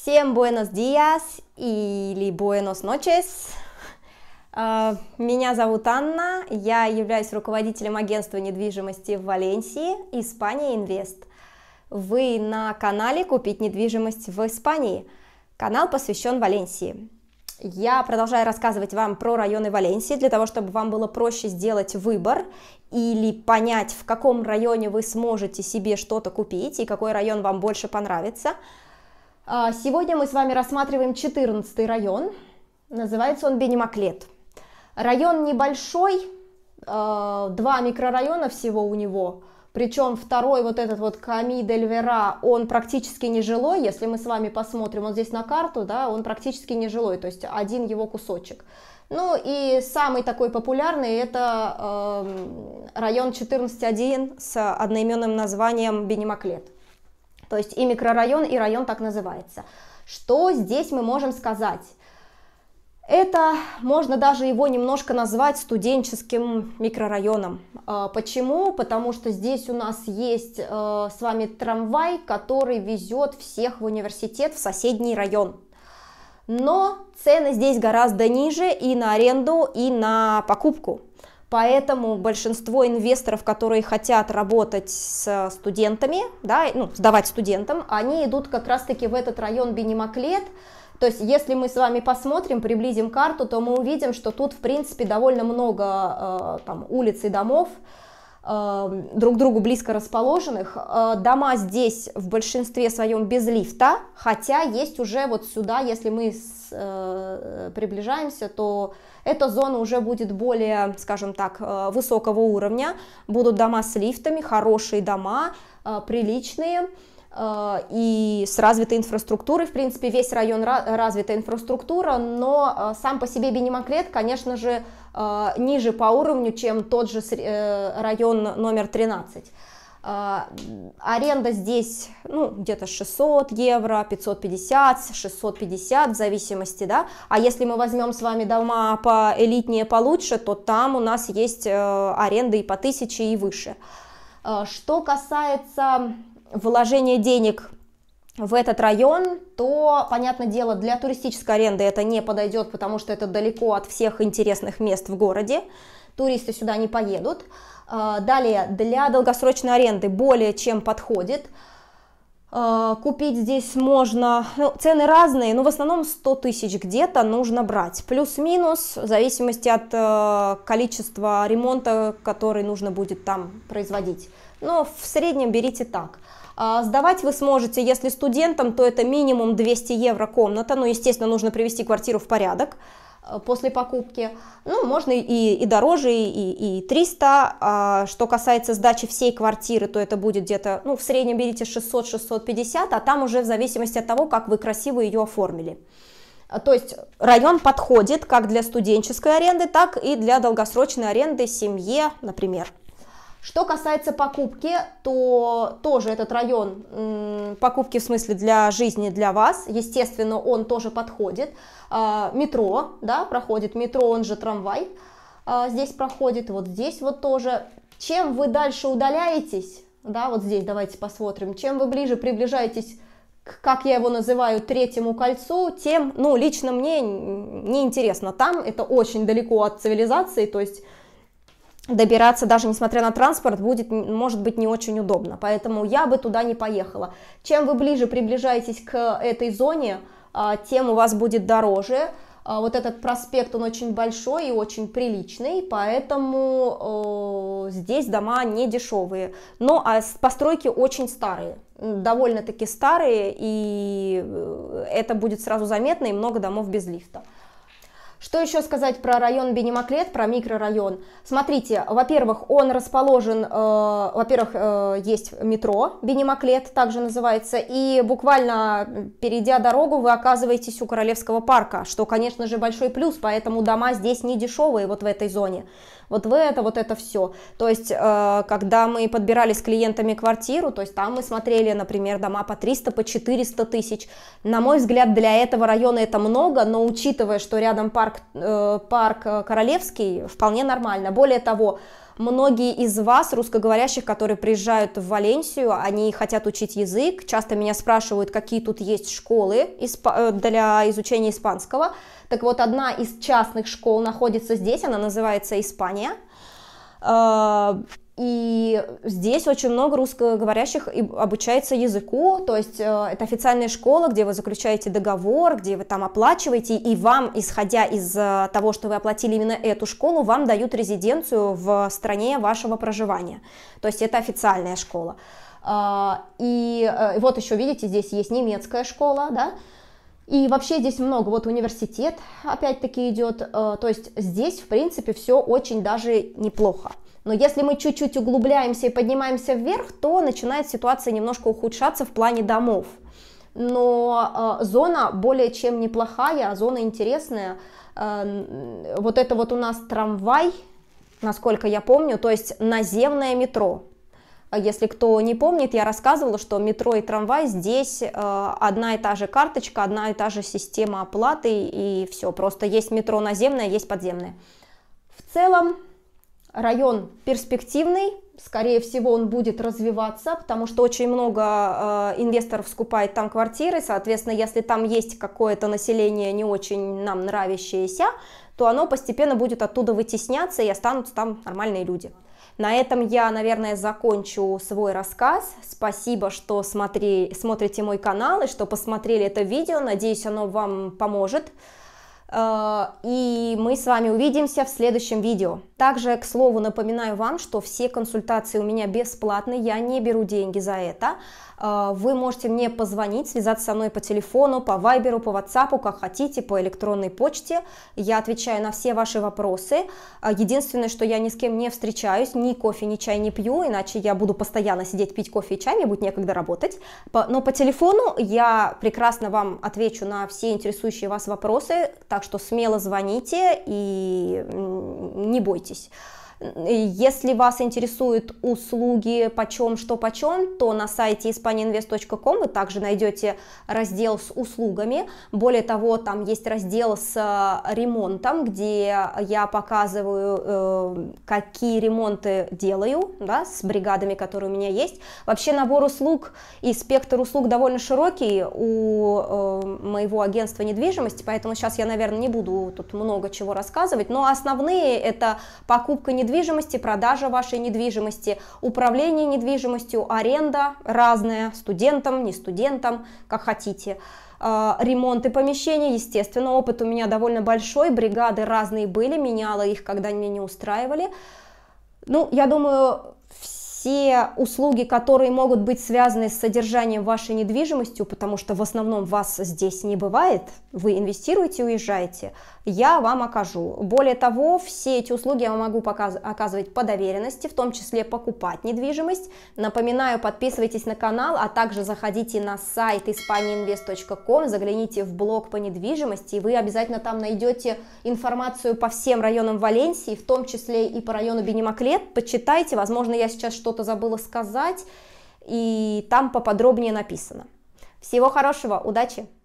Всем buenos días или buenos noches. А, меня зовут Анна, я являюсь руководителем агентства недвижимости в Валенсии, Испания Инвест. Вы на канале «Купить недвижимость в Испании». Канал посвящен Валенсии. Я продолжаю рассказывать вам про районы Валенсии, для того, чтобы вам было проще сделать выбор или понять, в каком районе вы сможете себе что-то купить и какой район вам больше понравится – а, сегодня мы с вами рассматриваем 14 район. Называется он Бенемаклет. Район небольшой, а, два микрорайона всего у него. Причем второй вот этот вот Ками Дель Вера, он практически нежилой, если мы с вами посмотрим, вот здесь на карту, да, он практически нежилой, то есть один его кусочек. Ну и самый такой популярный это э, район 14.1 с одноименным названием Бенемаклет. То есть и микрорайон, и район так называется. Что здесь мы можем сказать? Это можно даже его немножко назвать студенческим микрорайоном. А, почему? Потому что здесь у нас есть э, с вами трамвай, который везет всех в университет в соседний район. Но цены здесь гораздо ниже и на аренду, и на покупку. Поэтому большинство инвесторов, которые хотят работать с студентами, да, ну, сдавать студентам, они идут как раз-таки в этот район Бенемаклет. То есть, если мы с вами посмотрим, приблизим карту, то мы увидим, что тут, в принципе, довольно много э, там, улиц и домов, Эм, друг другу близко расположенных. Э, дома здесь в большинстве своем без лифта, хотя есть уже вот сюда, если мы с, э, приближаемся, то эта зона уже будет более, скажем так, э, высокого уровня. Будут дома с лифтами, хорошие дома, э, приличные. Э, и с развитой инфраструктурой, в принципе, весь район развитая инфраструктура, но э, сам по себе Бенемаклет, конечно же, э, ниже по уровню, чем тот же район номер 13. Аренда здесь ну, где-то 600 евро, 550, 650 в зависимости, да. А если мы возьмем с вами дома по элитнее, получше, то там у нас есть аренды и по 1000 и выше. Что касается вложение денег в этот район, то, понятное дело, для туристической аренды это не подойдет, потому что это далеко от всех интересных мест в городе, туристы сюда не поедут. А, далее, для долгосрочной аренды более чем подходит. А, купить здесь можно, ну, цены разные, но в основном 100 тысяч где-то нужно брать. Плюс-минус, в зависимости от э, количества ремонта, который нужно будет там производить но в среднем берите так. А, сдавать вы сможете, если студентам, то это минимум 200 евро комната, но, ну, естественно, нужно привести квартиру в порядок а, после покупки. Ну, можно и, и дороже, и, и 300. А, что касается сдачи всей квартиры, то это будет где-то, ну, в среднем берите 600-650, а там уже в зависимости от того, как вы красиво ее оформили. То есть район подходит как для студенческой аренды, так и для долгосрочной аренды семье, например. Что касается покупки, то тоже этот район покупки в смысле для жизни для вас, естественно, он тоже подходит. А, метро, да, проходит метро, он же трамвай а, здесь проходит, вот здесь вот тоже. Чем вы дальше удаляетесь, да, вот здесь давайте посмотрим, чем вы ближе приближаетесь как я его называю, третьему кольцу, тем, ну, лично мне неинтересно там, это очень далеко от цивилизации, то есть добираться даже несмотря на транспорт будет, может быть, не очень удобно. Поэтому я бы туда не поехала. Чем вы ближе приближаетесь к этой зоне, а, тем у вас будет дороже. А, вот этот проспект, он очень большой и очень приличный, поэтому э, здесь дома не дешевые. Но а постройки очень старые, довольно-таки старые, и э, это будет сразу заметно, и много домов без лифта. Что еще сказать про район Бенемаклет, про микрорайон? Смотрите, во-первых, он расположен, э, во-первых, э, есть метро Бенемаклет, также называется, и буквально перейдя дорогу, вы оказываетесь у Королевского парка, что, конечно же, большой плюс, поэтому дома здесь не дешевые вот в этой зоне. Вот вы это, вот это все. То есть, э, когда мы подбирали с клиентами квартиру, то есть там мы смотрели, например, дома по 300, по 400 тысяч. На мой взгляд, для этого района это много, но учитывая, что рядом парк парк, э, парк э, Королевский вполне нормально. Более того, многие из вас, русскоговорящих, которые приезжают в Валенсию, они хотят учить язык, часто меня спрашивают, какие тут есть школы э, для изучения испанского. Так вот, одна из частных школ находится здесь, она называется «Испания». И здесь очень много русскоговорящих обучается языку, то есть э, это официальная школа, где вы заключаете договор, где вы там оплачиваете, и вам, исходя из э, того, что вы оплатили именно эту школу, вам дают резиденцию в стране вашего проживания. То есть это официальная школа. Э, и вот еще, видите, здесь есть немецкая школа, да, и вообще здесь много, вот университет опять-таки идет, э, то есть здесь, в принципе, все очень даже неплохо. Но если мы чуть-чуть углубляемся и поднимаемся вверх, то начинает ситуация немножко ухудшаться в плане домов. Но э, зона более чем неплохая, а зона интересная. Э, вот это вот у нас трамвай, насколько я помню, то есть наземное метро. А если кто не помнит, я рассказывала, что метро и трамвай здесь э, одна и та же карточка, одна и та же система оплаты и все. Просто есть метро наземное, есть подземное. В целом район перспективный, скорее всего, он будет развиваться, потому что очень много э, инвесторов скупает там квартиры, соответственно, если там есть какое-то население не очень нам нравящееся, то оно постепенно будет оттуда вытесняться и останутся там нормальные люди. На этом я, наверное, закончу свой рассказ. Спасибо, что смотри, смотрите мой канал и что посмотрели это видео. Надеюсь, оно вам поможет. Э, и мы с вами увидимся в следующем видео. Также, к слову, напоминаю вам, что все консультации у меня бесплатны, я не беру деньги за это. Э, вы можете мне позвонить, связаться со мной по телефону, по вайберу, по ватсапу, как хотите, по электронной почте. Я отвечаю на все ваши вопросы. Э, единственное, что я ни с кем не встречаюсь, ни кофе, ни чай не пью, иначе я буду постоянно сидеть пить кофе и чай, мне будет некогда работать. Но по телефону я прекрасно вам отвечу на все интересующие вас вопросы, так что смело звоните и не бойтесь радуйтесь. Э, если вас интересуют услуги почем, что почем, то на сайте hispaniainvest.com вы также найдете раздел с услугами. Более того, там есть раздел с э, ремонтом, где я показываю, э, какие ремонты делаю да, с бригадами, которые у меня есть. Вообще набор услуг и спектр услуг довольно широкий у моего агентства недвижимости, поэтому сейчас я, наверное, не буду тут много чего рассказывать, но основные это покупка недвижимости, недвижимости, продажа вашей недвижимости, управление недвижимостью, аренда разная, студентам, не студентам, как хотите а, ремонты помещений, естественно, опыт у меня довольно большой, бригады разные были, меняла их, когда меня не устраивали. Ну, я думаю, все все услуги, которые могут быть связаны с содержанием вашей недвижимостью, потому что в основном вас здесь не бывает, вы инвестируете, уезжаете, я вам окажу. Более того, все эти услуги я могу оказывать по доверенности, в том числе покупать недвижимость. Напоминаю, подписывайтесь на канал, а также заходите на сайт hispaniainvest.com, загляните в блог по недвижимости, и вы обязательно там найдете информацию по всем районам Валенсии, в том числе и по району Бенемаклет. Почитайте, возможно, я сейчас что что-то забыла сказать, и там поподробнее написано. Всего хорошего, удачи!